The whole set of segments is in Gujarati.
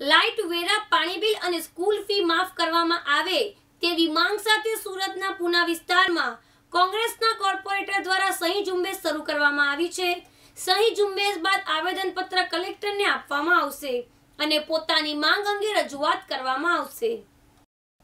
લાઇટ વેરા પાણી બિલ અને સ્કૂલ ફી માફ કરવામાં આવે તેવી માંગ સાથે સુરતના પુના વિસ્તારમાં કોંગ્રેસના કોર્પોરેટર દ્વારા સહી ઝુંબેશ શરૂ કરવામાં આવી છે સહી ઝુંબેશ બાદ આવેદનપત્ર કલેક્ટરને આપવામાં આવશે અને પોતાની માંગ અંગે રજૂઆત કરવામાં આવશે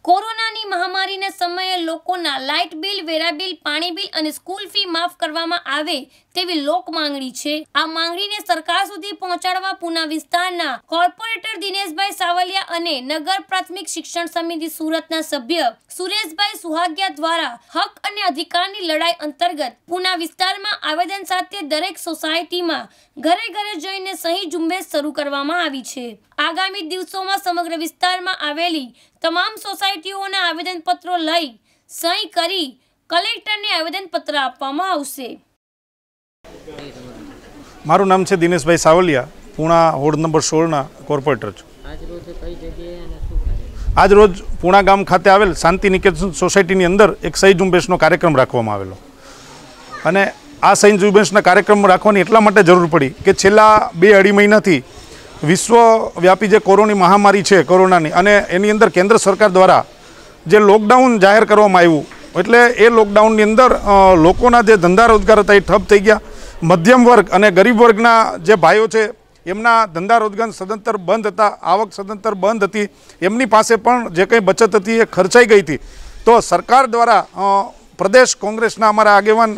કોરોનાની મહામારીના સમયે લોકોના લાઇટ બિલ વેરા બિલ પાણી બિલ અને સ્કૂલ ફી માફ કરવામાં આવે તેવી લોક માંગણી છે આ માંગણીને સરકાર સુધી પહોંચાડવા પુના વિસ્તારના કોર્પોરેટર દિનેશભાઈ સાવલિયા અને નગર પ્રાથમિક શિક્ષણ સમિતિ સુરતના સભ્ય સુરેશભાઈ સુહાગિયા દ્વારા હક અને અધિકારની લડાઈ અંતર્ગત પુના વિસ્તારમાં આવેદન સાથે દરેક સોસાયટીમાં ઘરે ઘરે જઈને સહી ઝુંબેશ શરૂ કરવામાં આવી છે આગામી દિવસોમાં સમગ્ર વિસ્તારમાં આવેલી તમામ સોસાયટીઓના આવેદનપત્રો લઈ સહી કરી કલેક્ટરને આવેદનપત્ર આપવામાં આવશે મારું નામ છે દિનેશભાઈ સાવલિયા પુણા હોડ નંબર સોળના કોર્પોરેટર છું આજ રોજ પુણા ગામ ખાતે આવેલ શાંતિ નિકેતન સોસાયટીની અંદર એક સહી ઝુંબેશનો કાર્યક્રમ રાખવામાં આવેલો અને આ સહી ઝુંબેશના કાર્યક્રમ રાખવાની એટલા માટે જરૂર પડી કે છેલ્લા બે અઢી મહિનાથી વિશ્વવ્યાપી જે કોરોની મહામારી છે કોરોનાની અને એની અંદર કેન્દ્ર સરકાર દ્વારા જે લોકડાઉન જાહેર કરવામાં આવ્યું એટલે એ લોકડાઉનની અંદર લોકોના જે ધંધા રોજગાર હતા એ ઠપ થઈ ગયા મધ્યમ વર્ગ અને ગરીબ વર્ગના જે ભાઈઓ છે એમના ધંધા રોજગાર સદંતર બંધ હતા આવક સદંતર બંધ હતી એમની પાસે પણ જે કંઈ બચત હતી એ ખર્ચાઈ ગઈ હતી તો સરકાર દ્વારા પ્રદેશ કોંગ્રેસના અમારા આગેવાન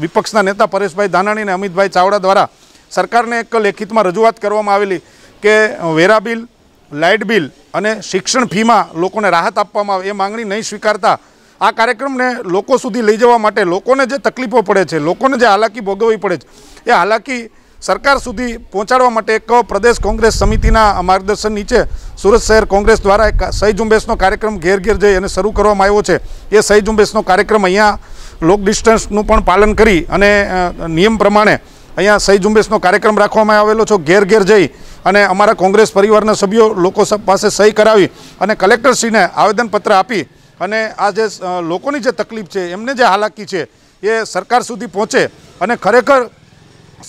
વિપક્ષના નેતા પરેશભાઈ ધાનાણી અને અમિતભાઈ ચાવડા દ્વારા સરકારને એક લેખિતમાં રજૂઆત કરવામાં આવેલી કે વેરા બિલ લાઇટ બિલ અને શિક્ષણ ફીમાં લોકોને રાહત આપવામાં આવે એ માંગણી નહીં સ્વીકારતા આ કાર્યક્રમને લોકો સુધી લઈ જવા માટે લોકોને જે તકલીફો પડે છે લોકોને જે હાલાકી ભોગવવી પડે છે એ હાલાકી સરકાર સુધી પહોંચાડવા માટે એક પ્રદેશ કોંગ્રેસ સમિતિના માર્ગદર્શન નીચે સુરત શહેર કોંગ્રેસ દ્વારા એક સહી ઝુંબેશનો કાર્યક્રમ ઘેર ઘેર જઈ અને શરૂ કરવામાં આવ્યો છે એ સહી ઝુંબેશનો કાર્યક્રમ અહીંયા લોક ડિસ્ટન્સનું પણ પાલન કરી અને નિયમ પ્રમાણે અહીંયા સહી ઝુંબેશનો કાર્યક્રમ રાખવામાં આવેલો છો ઘેર ઘેર જઈ અને અમારા કોંગ્રેસ પરિવારના સભ્યો લોકો પાસે સહી કરાવી અને કલેક્ટરશ્રીને આવેદનપત્ર આપી અને આ જે લોકોની જે તકલીફ છે એમને જે હાલાકી છે એ સરકાર સુધી પહોંચે અને ખરેખર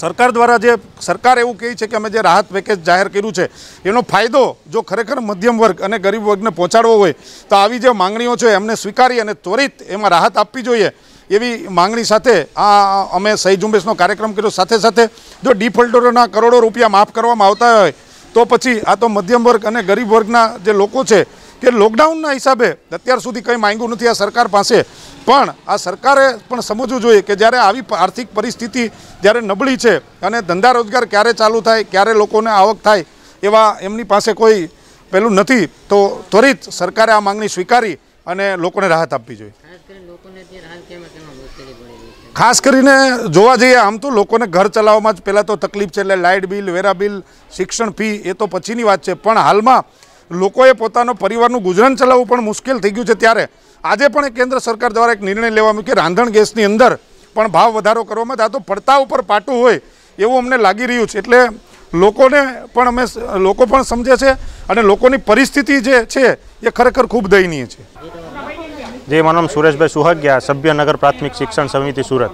સરકાર દ્વારા જે સરકાર એવું કહે છે કે અમે જે રાહત પેકેજ જાહેર કર્યું છે એનો ફાયદો જો ખરેખર મધ્યમ વર્ગ અને ગરીબ વર્ગને પહોંચાડવો હોય તો આવી જે માંગણીઓ છે એમને સ્વીકારી અને ત્વરિત એમાં રાહત આપવી જોઈએ એવી માંગણી સાથે આ અમે સહી ઝુંબેશનો કાર્યક્રમ કર્યો સાથે સાથે જો ડિફોલ્ટરોના કરોડો રૂપિયા માફ કરવામાં આવતા હોય તો પછી આ તો મધ્યમ વર્ગ અને ગરીબ વર્ગના જે લોકો છે કે લોકડાઉનના હિસાબે અત્યાર સુધી કંઈ માંગ્યું નથી આ સરકાર પાસે પણ આ સરકારે પણ સમજવું જોઈએ કે જ્યારે આવી આર્થિક પરિસ્થિતિ જ્યારે નબળી છે અને ધંધા રોજગાર ક્યારે ચાલુ થાય ક્યારે લોકોને આવક થાય એવા એમની પાસે કોઈ પેલું નથી તો ત્વરિત સરકારે આ માંગણી સ્વીકારી અને લોકોને રાહત આપવી જોઈએ ખાસ કરીને જોવા જઈએ આમ તો લોકોને ઘર ચલાવવામાં જ પહેલાં તો તકલીફ છે એટલે લાઇટ બિલ વેરા બિલ શિક્ષણ ફી એ તો પછીની વાત છે પણ હાલમાં લોકોએ પોતાનો પરિવારનું ગુજરાન ચલાવવું પણ મુશ્કેલ થઈ ગયું છે ત્યારે આજે પણ કેન્દ્ર સરકાર દ્વારા એક નિર્ણય લેવામાં કે રાંધણ ગેસની અંદર પણ ભાવ વધારો કરવામાં આ તો પડતા ઉપર પાટું હોય એવું અમને લાગી રહ્યું છે એટલે લોકોને પણ અમે લોકો પણ સમજે છે અને લોકોની પરિસ્થિતિ જે છે એ ખરેખર ખૂબ દયનીય છે જે મારું નામ સુરેશભાઈ સુહાગ્યા સભ્યનગર પ્રાથમિક શિક્ષણ સમિતિ સુરત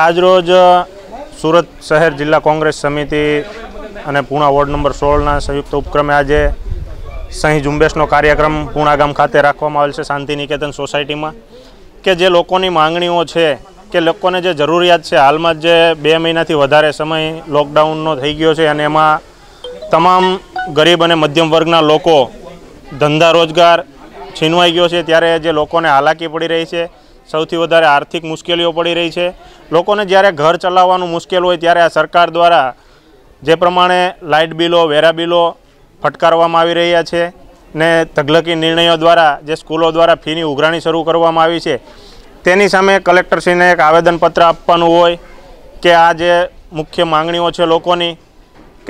આજરોજ સુરત શહેર જિલ્લા કોંગ્રેસ સમિતિ અને પૂણા વોર્ડ નંબર સોળના સંયુક્ત ઉપક્રમે આજે સહી ઝુંબેશનો કાર્યક્રમ પૂણા ગામ ખાતે રાખવામાં આવેલ છે શાંતિ નિકેતન સોસાયટીમાં કે જે લોકોની માંગણીઓ છે કે લોકોને જે જરૂરિયાત છે હાલમાં જે બે મહિનાથી વધારે સમય લોકડાઉનનો થઈ ગયો છે અને એમાં તમામ ગરીબ અને મધ્યમ વર્ગના લોકો ધંધા રોજગાર છીનવાઈ ગયો છે ત્યારે જે લોકોને હાલાકી પડી રહી છે સૌથી વધારે આર્થિક મુશ્કેલીઓ પડી રહી છે લોકોને જ્યારે ઘર ચલાવવાનું મુશ્કેલ હોય ત્યારે આ સરકાર દ્વારા જે પ્રમાણે લાઇટ બિલો વેરા બિલો ફટકારવામાં આવી રહ્યા છે ને તગલકી નિર્ણયો દ્વારા જે સ્કૂલો દ્વારા ફીની ઉઘરાણી શરૂ કરવામાં આવી છે તેની સામે કલેક્ટરશ્રીને એક આવેદનપત્ર આપવાનું હોય કે આ જે મુખ્ય માંગણીઓ છે લોકોની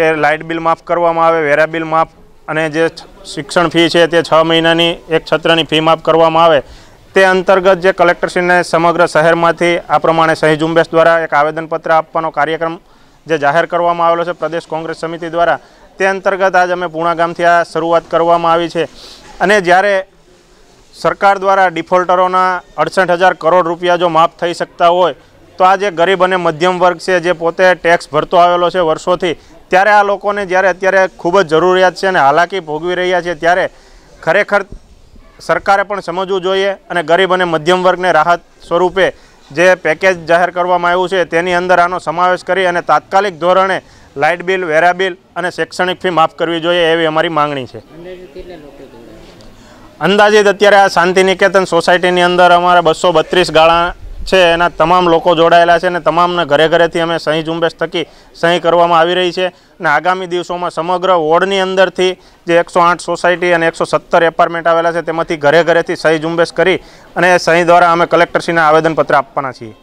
કે લાઇટ બિલ માફ કરવામાં આવે વેરા બિલ માફ અને જે શિક્ષણ ફી છે તે છ મહિનાની એક છત્રની ફી માફ કરવામાં આવે તે અંતર્ગત જે કલેક્ટરશ્રીને સમગ્ર શહેરમાંથી આ પ્રમાણે સહી ઝુંબેશ દ્વારા એક આવેદનપત્ર આપવાનો કાર્યક્રમ જે જાહેર કરવામાં આવેલો છે પ્રદેશ કોંગ્રેસ સમિતિ દ્વારા તે અંતર્ગત આજ અમે પૂણા ગામથી આ શરૂઆત કરવામાં આવી છે અને જ્યારે સરકાર દ્વારા ડિફોલ્ટરોના અડસઠ હજાર કરોડ રૂપિયા જો માફ થઈ શકતા હોય તો આ જે ગરીબ અને મધ્યમ વર્ગ છે જે પોતે ટેક્સ ભરતો આવેલો છે વર્ષોથી ત્યારે આ લોકોને જ્યારે અત્યારે ખૂબ જ જરૂરિયાત છે અને હાલાકી ભોગવી રહ્યા છે ત્યારે ખરેખર સરકારે પણ સમજવું જોઈએ અને ગરીબ અને મધ્યમ વર્ગને રાહત સ્વરૂપે જે પેકેજ જાહેર કરવામાં આવ્યું છે તેની અંદર આનો સમાવેશ કરી અને તાત્કાલિક ધોરણે લાઇટ બિલ વેરા બિલ અને શૈક્ષણિક ફી માફ કરવી જોઈએ એવી અમારી માંગણી છે અંદાજિત અત્યારે આ શાંતિ નિકેતન સોસાયટીની અંદર અમારા બસો બત્રીસ ગાળા છે એના તમામ લોકો જોડાયેલા છે અને તમામને ઘરે ઘરેથી અમે સહી ઝુંબેશ થકી સહી કરવામાં આવી રહી છે અને આગામી દિવસોમાં સમગ્ર વોર્ડની અંદરથી જે એકસો આઠ સોસાયટી અને એકસો સત્તર એપાર્ટમેન્ટ આવેલા છે તેમાંથી ઘરે ઘરેથી સહી ઝુંબેશ કરી અને સહી દ્વારા અમે કલેક્ટરશ્રીને આવેદનપત્ર આપવાના છીએ